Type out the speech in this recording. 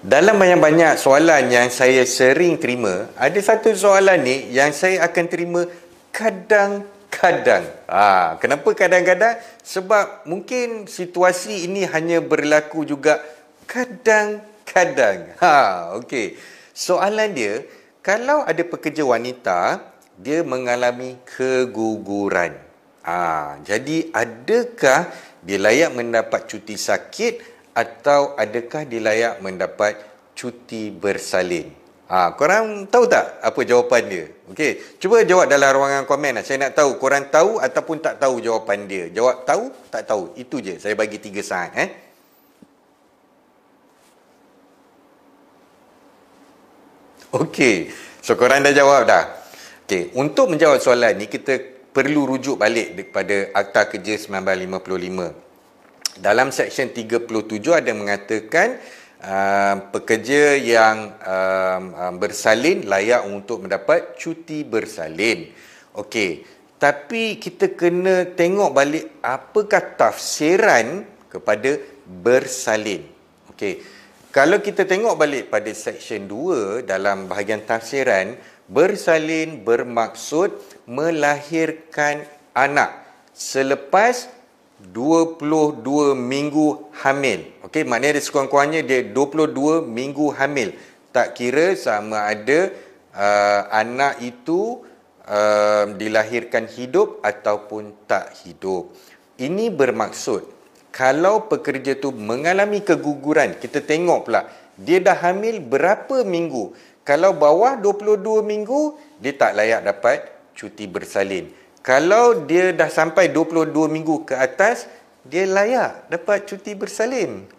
Dalam banyak-banyak soalan yang saya sering terima, ada satu soalan ni yang saya akan terima kadang-kadang. Ha, kenapa kadang-kadang? Sebab mungkin situasi ini hanya berlaku juga kadang-kadang. Ha, okay. Soalan dia, kalau ada pekerja wanita, dia mengalami keguguran. Ha, jadi adakah dia layak mendapat cuti sakit atau adakah dilayak mendapat cuti bersalin? Ha, korang tahu tak apa jawapan dia? Okay. Cuba jawab dalam ruangan komen. Lah. Saya nak tahu korang tahu ataupun tak tahu jawapan dia. Jawab tahu, tak tahu. Itu je. Saya bagi tiga saat. Eh? Okey. So korang dah jawab dah. Okay. Untuk menjawab soalan ni, kita perlu rujuk balik kepada Akta Kerja 1955 dalam seksyen 37 ada mengatakan uh, pekerja yang uh, bersalin layak untuk mendapat cuti bersalin. Okey, tapi kita kena tengok balik apakah tafsiran kepada bersalin. Okey. Kalau kita tengok balik pada seksyen 2 dalam bahagian tafsiran, bersalin bermaksud melahirkan anak selepas 22 minggu hamil. Okey, maknanya dia sekurang-kurangnya dia 22 minggu hamil. Tak kira sama ada uh, anak itu uh, dilahirkan hidup ataupun tak hidup. Ini bermaksud kalau pekerja tu mengalami keguguran, kita tengok pula dia dah hamil berapa minggu. Kalau bawah 22 minggu, dia tak layak dapat cuti bersalin. Kalau dia dah sampai 22 minggu ke atas, dia layak dapat cuti bersalin.